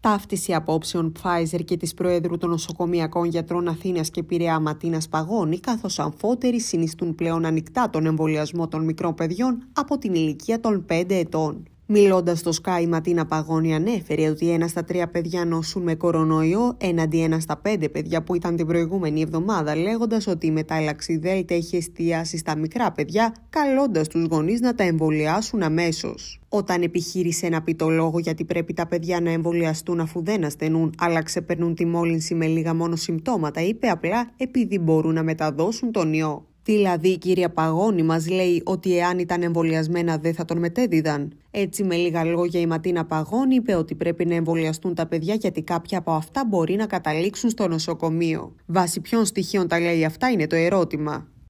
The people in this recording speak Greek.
Ταύτιση απόψεων Pfizer και της Προέδρου των Νοσοκομιακών Γιατρών Αθήνας και Πειραιά Ματίνας Παγώνη, καθώς αμφότεροι συνιστούν πλέον ανοιχτά τον εμβολιασμό των μικρών παιδιών από την ηλικία των 5 ετών. Μιλώντας στο Sky, η Ματίνα Παγώνη ανέφερε ναι, ότι ένα στα τρία παιδιά νοσούν με κορονοϊό, έναντι ένα στα πέντε παιδιά που ήταν την προηγούμενη εβδομάδα, λέγοντας ότι η μετάλλαξη Δέλτα έχει εστιάσει στα μικρά παιδιά, καλώντας τους γονείς να τα εμβολιάσουν αμέσως. Όταν επιχείρησε να πει το λόγο γιατί πρέπει τα παιδιά να εμβολιαστούν αφού δεν ασθενούν, αλλά ξεπερνούν τη μόλυνση με λίγα μόνο συμπτώματα, είπε απλά επειδή μπορούν να μεταδώσουν τον ιό. Δηλαδή η κυρία Παγώνη μας λέει ότι εάν ήταν εμβολιασμένα δεν θα τον μετέδιδαν. Έτσι με λίγα λόγια η Ματίνα Παγώνη είπε ότι πρέπει να εμβολιαστούν τα παιδιά γιατί κάποια από αυτά μπορεί να καταλήξουν στο νοσοκομείο. Βάσει ποιων στοιχείων τα λέει αυτά είναι το ερώτημα.